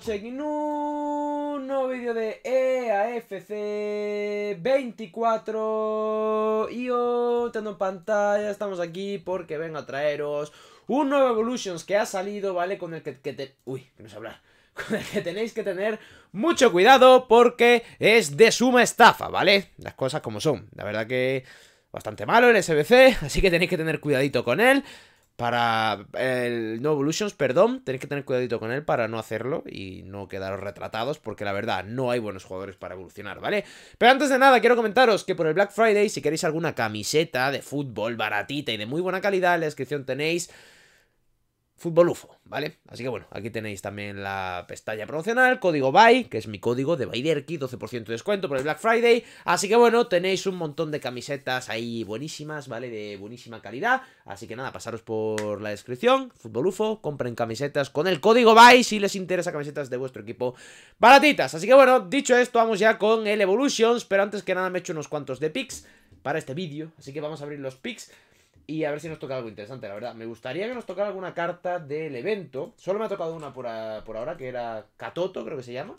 check-in, un nuevo vídeo de EAFC 24 y teniendo en pantalla, estamos aquí porque vengo a traeros un nuevo Evolutions que ha salido, ¿vale? Con el que, Uy, que con el que tenéis que tener mucho cuidado porque es de suma estafa, ¿vale? Las cosas como son, la verdad que bastante malo el SBC, así que tenéis que tener cuidadito con él para el No Evolutions, perdón, tenéis que tener cuidadito con él para no hacerlo y no quedaros retratados, porque la verdad no hay buenos jugadores para evolucionar, ¿vale? Pero antes de nada, quiero comentaros que por el Black Friday, si queréis alguna camiseta de fútbol baratita y de muy buena calidad, en la descripción tenéis Fútbol UFO, ¿vale? Así que bueno, aquí tenéis también la pestaña promocional, código BY, que es mi código de Baiderki, 12% de descuento por el Black Friday. Así que bueno, tenéis un montón de camisetas ahí buenísimas, ¿vale? De buenísima calidad. Así que nada, pasaros por la descripción, Fútbol UFO, compren camisetas con el código BY si les interesa camisetas de vuestro equipo baratitas. Así que bueno, dicho esto, vamos ya con el Evolutions, pero antes que nada me he hecho unos cuantos de pics para este vídeo, así que vamos a abrir los picks. Y a ver si nos toca algo interesante, la verdad. Me gustaría que nos tocara alguna carta del evento. Solo me ha tocado una por, ahora, que era Katoto, creo que se llama.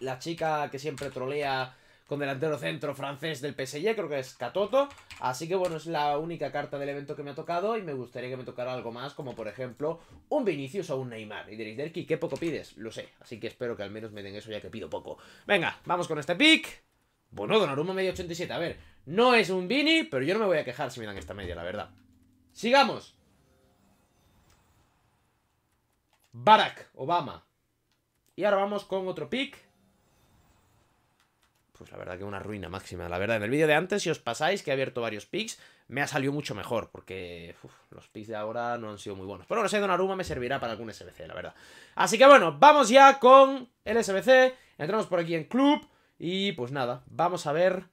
La chica que siempre trolea con delantero centro francés del PSG, creo que es Katoto. Así que bueno, es la única carta del evento que me ha tocado y me gustaría que me tocara algo más, como por ejemplo un Vinicius o un Neymar. Y diréis, Derki, ¿qué poco pides? Lo sé, así que espero que al menos me den eso ya que pido poco. Venga, vamos con este pick. Bueno, pues Donnarumma media 87. A ver, no es un Vini, pero yo no me voy a quejar si me dan esta media, la verdad. Sigamos. Barack Obama. Y ahora vamos con otro pick. Pues la verdad que una ruina máxima. La verdad, en el vídeo de antes, si os pasáis, que he abierto varios picks, me ha salido mucho mejor. Porque los picks de ahora no han sido muy buenos. Pero no sé, Donnarumma me servirá para algún SBC, la verdad. Así que bueno, vamos ya con el SBC. Entramos por aquí en Club. Y pues nada, vamos a ver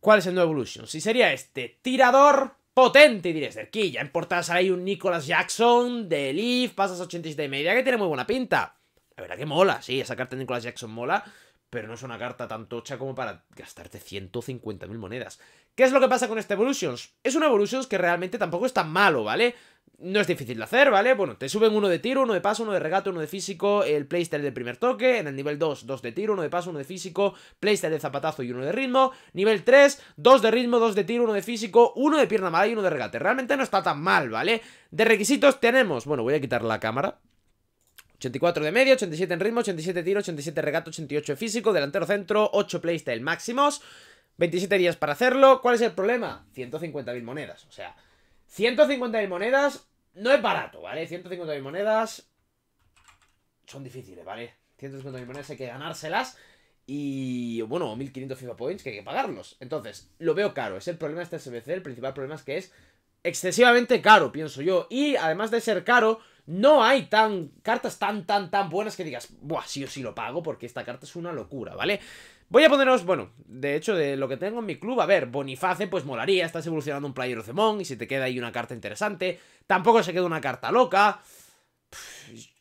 cuál es el nuevo Evolution. Si sería este tirador potente, y de aquí ya en ahí hay un Nicholas Jackson de Leaf, pasas 87 y media, que tiene muy buena pinta. La verdad que mola, sí, esa carta Nicholas Jackson mola pero no es una carta tan tocha como para gastarte 150.000 monedas. ¿Qué es lo que pasa con este Evolutions? Es un Evolutions que realmente tampoco es tan malo, ¿vale? No es difícil de hacer, ¿vale? Bueno, te suben uno de tiro, uno de paso, uno de regate, uno de físico, el playstyle del primer toque, en el nivel 2, dos de tiro, uno de paso, uno de físico, playstyle de zapatazo y uno de ritmo, nivel 3, dos de ritmo, dos de tiro, uno de físico, uno de pierna mala y uno de regate. Realmente no está tan mal, ¿vale? De requisitos tenemos, bueno, voy a quitar la cámara 84 de medio, 87 en ritmo, 87 tiro, 87 regato, 88 físico, delantero centro, 8 playstyle máximos, 27 días para hacerlo. ¿Cuál es el problema? 150.000 monedas. O sea, 150.000 monedas no es barato, ¿vale? 150.000 monedas son difíciles, ¿vale? 150.000 monedas hay que ganárselas. Y bueno, 1500 FIFA Points que hay que pagarlos. Entonces, lo veo caro. Es el problema de este SBC. El principal problema es que es excesivamente caro, pienso yo. Y además de ser caro, no hay tan cartas tan, tan, tan buenas que digas, buah, sí o sí lo pago porque esta carta es una locura, ¿vale? Voy a poneros, bueno, de hecho, de lo que tengo en mi club, a ver, Boniface, pues molaría, estás evolucionando un player Ocemón y si te queda ahí una carta interesante, tampoco se queda una carta loca.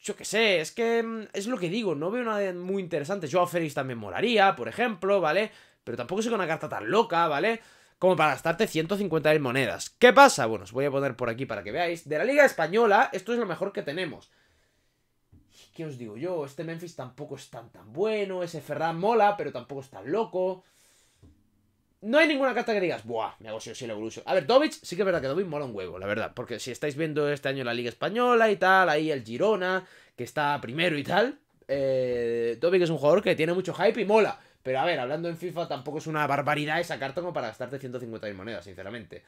Yo qué sé, es que mm, es lo que digo, no veo nada muy interesante. Joao Félix también molaría, por ejemplo, ¿vale? Pero tampoco se queda una carta tan loca, ¿vale? vale como para gastarte 150.000 monedas. ¿Qué pasa? Bueno, os voy a poner por aquí para que veáis. De la Liga Española, esto es lo mejor que tenemos. ¿Qué os digo yo? Este Memphis tampoco es tan tan bueno, ese Ferran mola, pero tampoco es tan loco. No hay ninguna carta que digas, buah, me hago si A ver, Dovic, sí que es verdad que Dovic mola un huevo, la verdad. Porque si estáis viendo este año la Liga Española y tal, ahí el Girona, que está primero y tal, eh, es un jugador que tiene mucho hype y mola. Pero a ver, hablando en FIFA, tampoco es una barbaridad esa carta como para gastarte 150.000 monedas, sinceramente.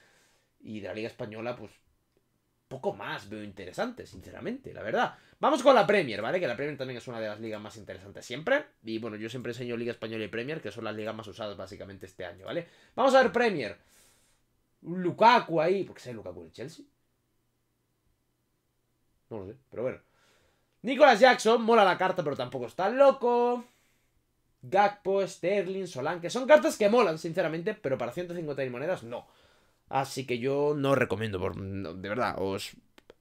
Y de la Liga Española, pues poco más veo interesante, sinceramente, la verdad. Vamos con la Premier, ¿vale? Que la Premier también es una de las ligas más interesantes siempre. Y bueno, yo siempre enseño Liga Española y Premier, que son las ligas más usadas básicamente este año, ¿vale? Vamos a ver Premier. Lukaku ahí. porque qué Lukaku de Chelsea? No lo sé, pero bueno. Nicolas Jackson, mola la carta, pero tampoco está loco. Gakpo, Sterling, Solan que son cartas que molan, sinceramente, pero para 150.000 monedas no. Así que yo no recomiendo, de verdad, os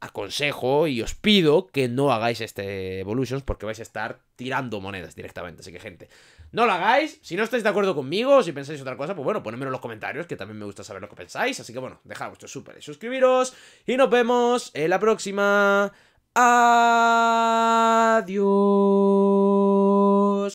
aconsejo y os pido que no hagáis este Evolutions porque vais a estar tirando monedas directamente. Así que, gente, no lo hagáis. Si no estáis de acuerdo conmigo, o si pensáis otra cosa, pues bueno, ponedmelo en los comentarios, que también me gusta saber lo que pensáis. Así que bueno, dejad vuestro súper y suscribiros. Y nos vemos en la próxima. Adiós.